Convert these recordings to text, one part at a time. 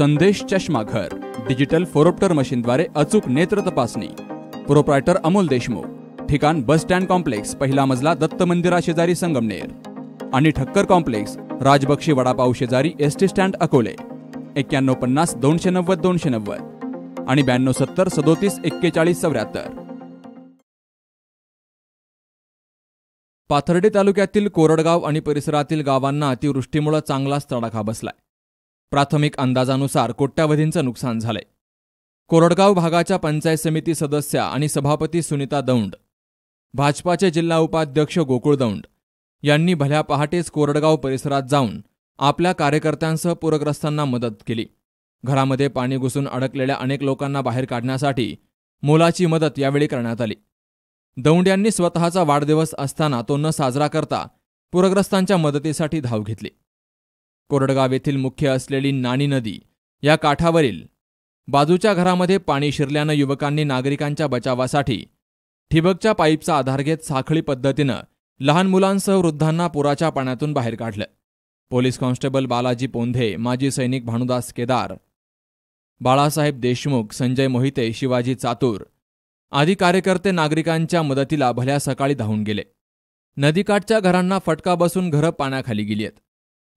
संदेश चष्माघर डिजिटल फोरोप्टर मशीनद्वारे अचूक नेत्र तपासणी प्रोप्रायटर अमोल देशमुख ठिकाण बस स्टँड कॉम्प्लेक्स पहिला मजला दत्त शेजारी संगमनेर आणि ठक्कर कॉम्प्लेक्स राजबक्षी वडापाव शेजारी एस टी स्टँड अकोले एक्क्याण्णव पन्नास दोनशे नव्वद दोनशे नव्वद आणि ब्याण्णव सत्तर सदोतीस एक्केचाळीस चौऱ्याहत्तर पाथर्डी तालुक्यातील कोरडगाव आणि परिसरातील गावांना अतिवृष्टीमुळे चांगलाच तडाखा बसलाय प्राथमिक अंदाजानुसार कोट्यावधींचं नुकसान झालंय कोरडगाव भागाच्या पंचायत समिती सदस्या आणि सभापती सुनीता दौंड भाजपाचे जिल्हा उपाध्यक्ष गोकुळ दौंड यांनी भल्या पहाटेच कोरडगाव परिसरात जाऊन आपल्या कार्यकर्त्यांसह पूरग्रस्तांना मदत केली घरामध्ये पाणी घुसून अडकलेल्या अनेक लोकांना बाहेर काढण्यासाठी मोलाची मदत यावेळी करण्यात आली दौंड यांनी स्वतःचा वाढदिवस असताना तो न साजरा करता पूरग्रस्तांच्या मदतीसाठी धाव घेतली कोरडगाव येथील मुख्य असलेली नाणी नदी या काठावरील बाजूच्या घरामध्ये पाणी शिरल्यानं युवकांनी नागरिकांच्या बचावासाठी ठिबकच्या पाईपचा आधार घेत साखळी पद्धतीनं लहान मुलांसह वृद्धांना पुराच्या पाण्यातून बाहेर काढलं पोलीस कॉन्स्टेबल बालाजी पोंधे माजी सैनिक भानुदास केदार बाळासाहेब देशमुख संजय मोहिते शिवाजी चातूर आदी कार्यकर्ते नागरिकांच्या मदतीला भल्या सकाळी धावून गेले नदीकाठच्या घरांना फटका बसून घरं पाण्याखाली गेली आहेत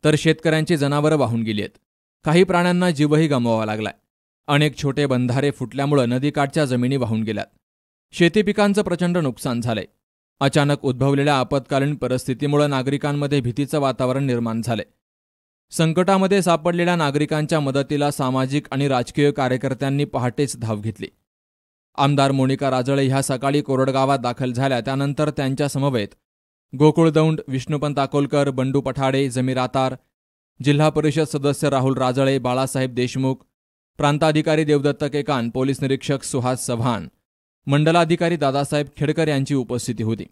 तर शेतकऱ्यांची जनावरं वाहून गेली आहेत काही प्राण्यांना जीवही गमवावा लागलाय अनेक छोटे बंधारे फुटल्यामुळं नदीकाठच्या जमिनी वाहून गेल्यात शेती पिकांचं प्रचंड नुकसान झालंय अचानक उद्भवलेल्या आपत्कालीन परिस्थितीमुळे नागरिकांमध्ये भीतीचं वातावरण निर्माण झालंय संकटामध्ये सापडलेल्या नागरिकांच्या मदतीला सामाजिक आणि राजकीय कार्यकर्त्यांनी पहाटेच धाव घेतली आमदार मोनिका राजळे ह्या सकाळी कोरडगावात दाखल झाल्या त्यानंतर त्यांच्या समवेत गोकुळ दौंड विष्णुपंत अकोलकर बंडू पठाडे जमीर आतार जिल्हा परिषद सदस्य राहुल राजळे बाळासाहेब देशमुख प्रांताधिकारी देवदत्त केकान पोलीस निरीक्षक सुहास चव्हाण मंडलाधिकारी दादासाहेब खेडकर यांची उपस्थिती होती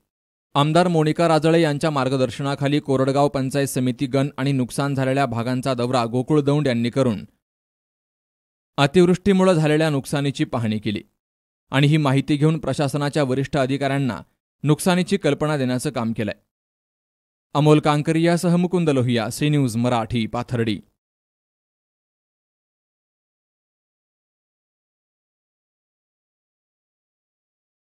आमदार मोनिका राजळे यांच्या मार्गदर्शनाखाली कोरडगाव पंचायत समिती गण आणि नुकसान झालेल्या भागांचा दौरा गोकुळ दौंड यांनी करून अतिवृष्टीमुळे झालेल्या नुकसानीची पाहणी केली आणि ही माहिती घेऊन प्रशासनाच्या वरिष्ठ अधिकाऱ्यांना नुकसानीची कल्पना देण्याचं काम केलंय अमोल कांकरियासह मुकुंद लोहिया सी न्यूज मराठी पाथर्डी